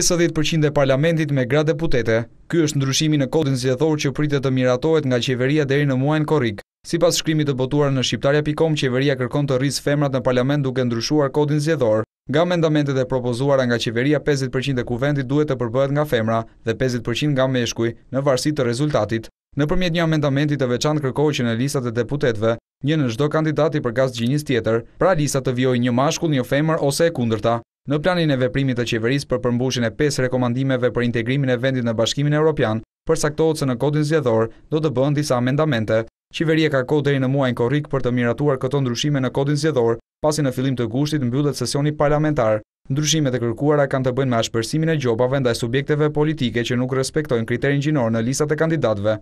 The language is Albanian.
50% e parlamentit me gra deputete. Ky është ndryshimi në kodin zgjedhor që pritet të miratohet nga qeveria deri në muajin korrik. Sipas shkrimit të botuar në shqiptarja.com, qeveria kërkon të rrisë femrat në parlament duke ndryshuar kodin zgjedhor. Nga amendamentet e propozuara nga qeveria, 50% e kuvendit duhet të përbëhet nga femra dhe 50% nga meshkuj, në varësi të rezultatit. Në përmjet një amendamenti të veçantë kërkohë që në listat e deputetve, një në shdo kandidati për gaz gjinis tjetër, pra listat të vjoj një mashkull, një femër ose e kundërta. Në planin e veprimit të qeverisë për përmbushjen e 5 rekomandimeve për integrimin e vendit në Bashkimin Evropian, përcaktohet se në kodin zgjedhor do të bëhen disa amendamente. Qeveria ka kohë deri në muajin korrik për të miratuar këto ndryshime në kodin zgjedhor, pasi në fillim të gushtit mbyllet sesioni parlamentar. Ndryshimet e kërkuara kanë të bëjnë me ashpërsimin e gjobave ndaj subjekteve politike që nuk respektojnë kriterin gjinor në listat e kandidatëve.